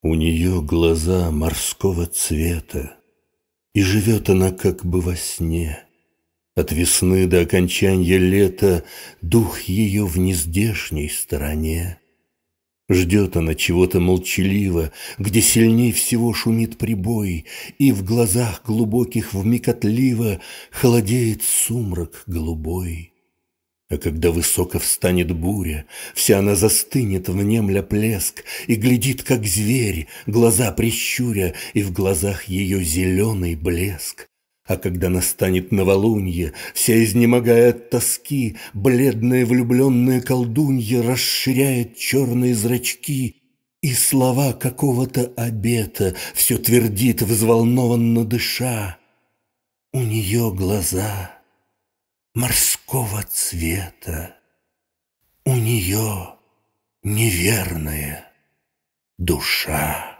У нее глаза морского цвета, И живет она как бы во сне. От весны до окончания лета Дух ее в нездешней стороне. Ждет она чего-то молчаливо, Где сильней всего шумит прибой, И в глазах глубоких вмиг отливо Холодеет сумрак голубой. А когда высоко встанет буря, вся она застынет, в немля плеск, и глядит, как зверь, глаза прищуря, и в глазах ее зеленый блеск. А когда настанет новолунье, вся изнемогая от тоски, бледная влюбленная колдунья расширяет черные зрачки, и слова какого-то обета все твердит, взволнованно дыша. У нее глаза морского цвета. У нее неверная душа.